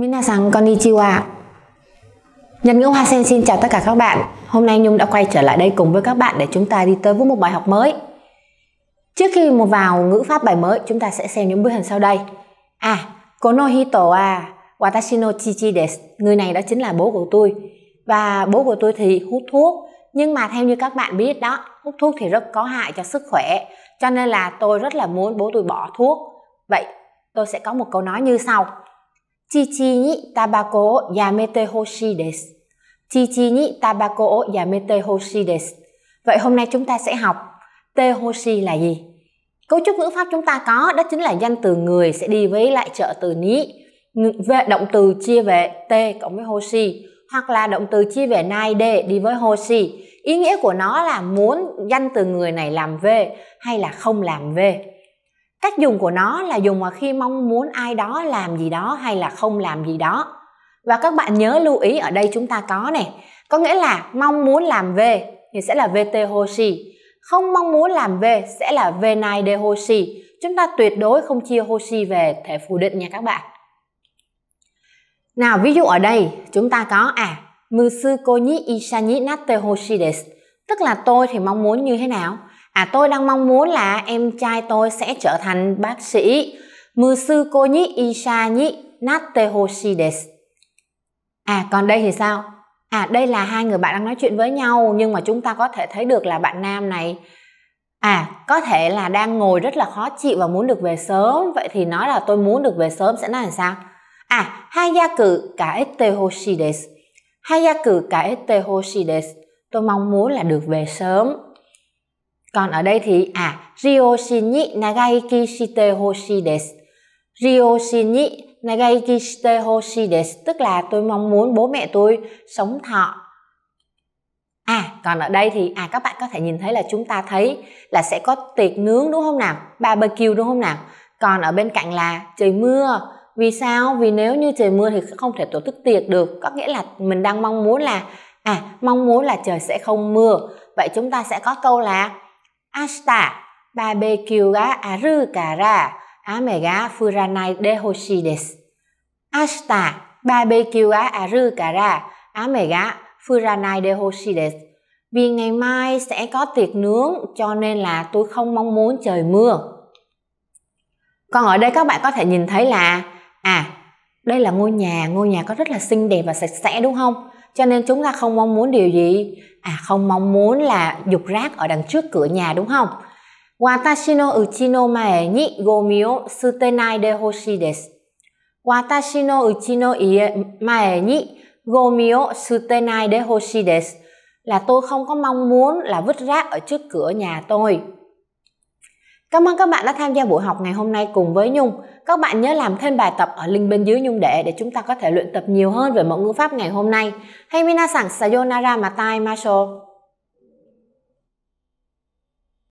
Minasan konnichiwa Nhân ngữ Hoa Sen xin chào tất cả các bạn Hôm nay Nhung đã quay trở lại đây cùng với các bạn để chúng ta đi tới với một bài học mới Trước khi một vào ngữ pháp bài mới chúng ta sẽ xem những bức hình sau đây À, kono hito wa watashi no chichi desu Người này đó chính là bố của tôi Và bố của tôi thì hút thuốc Nhưng mà theo như các bạn biết đó Hút thuốc thì rất có hại cho sức khỏe Cho nên là tôi rất là muốn bố tôi bỏ thuốc Vậy tôi sẽ có một câu nói như sau tabako tabako yamete yamete Vậy hôm nay chúng ta sẽ học tê hoshi là gì? Cấu trúc ngữ pháp chúng ta có đó chính là danh từ người sẽ đi với lại trợ từ ni, Về động từ chia về tê cộng với hoshi hoặc là động từ chia về nai đê đi với hoshi. Ý nghĩa của nó là muốn danh từ người này làm về hay là không làm về cách dùng của nó là dùng mà khi mong muốn ai đó làm gì đó hay là không làm gì đó và các bạn nhớ lưu ý ở đây chúng ta có này có nghĩa là mong muốn làm về thì sẽ là vt hoshi không mong muốn làm về sẽ là venai de hoshi chúng ta tuyệt đối không chia hoshi về thể phủ định nha các bạn nào ví dụ ở đây chúng ta có à musuko ni isha ni natte hoshi des tức là tôi thì mong muốn như thế nào à tôi đang mong muốn là em trai tôi sẽ trở thành bác sĩ Mư sư musuko ni isha ni natte hoshi desu à còn đây thì sao à đây là hai người bạn đang nói chuyện với nhau nhưng mà chúng ta có thể thấy được là bạn nam này à có thể là đang ngồi rất là khó chịu và muốn được về sớm vậy thì nói là tôi muốn được về sớm sẽ nói là sao à hai gia hayaku kaete hoshi desu hayaku kaete hoshi desu tôi mong muốn là được về sớm còn ở đây thì à Ryoshi nagaiki shite hoshi desu. Ryoshi nagaiki shite hoshi desu tức là tôi mong muốn bố mẹ tôi sống thọ. À, còn ở đây thì à các bạn có thể nhìn thấy là chúng ta thấy là sẽ có tiệc nướng đúng không nào? Barbecue đúng không nào? Còn ở bên cạnh là trời mưa, vì sao vì nếu như trời mưa thì không thể tổ chức tiệc được có nghĩa là mình đang mong muốn là à mong muốn là trời sẽ không mưa vậy chúng ta sẽ có câu là barbecue barbecue à à Vì ngày mai sẽ có tiệc nướng cho nên là tôi không mong muốn trời mưa. Còn ở đây các bạn có thể nhìn thấy là à đây là ngôi nhà ngôi nhà có rất là xinh đẹp và sạch sẽ đúng không cho nên chúng ta không mong muốn điều gì à không mong muốn là dục rác ở đằng trước cửa nhà đúng không Watashi no uchi no mae ni gomi o sutenai de hoshi desu. Watashi no uchi no ie mae ni gomi o sutenai de hoshi desu. Là tôi không có mong muốn là vứt rác ở trước cửa nhà tôi. Cảm ơn các bạn đã tham gia buổi học ngày hôm nay cùng với Nhung. Các bạn nhớ làm thêm bài tập ở link bên dưới Nhung để để chúng ta có thể luyện tập nhiều hơn về mẫu ngữ pháp ngày hôm nay. Hay sang sayonara matai masho.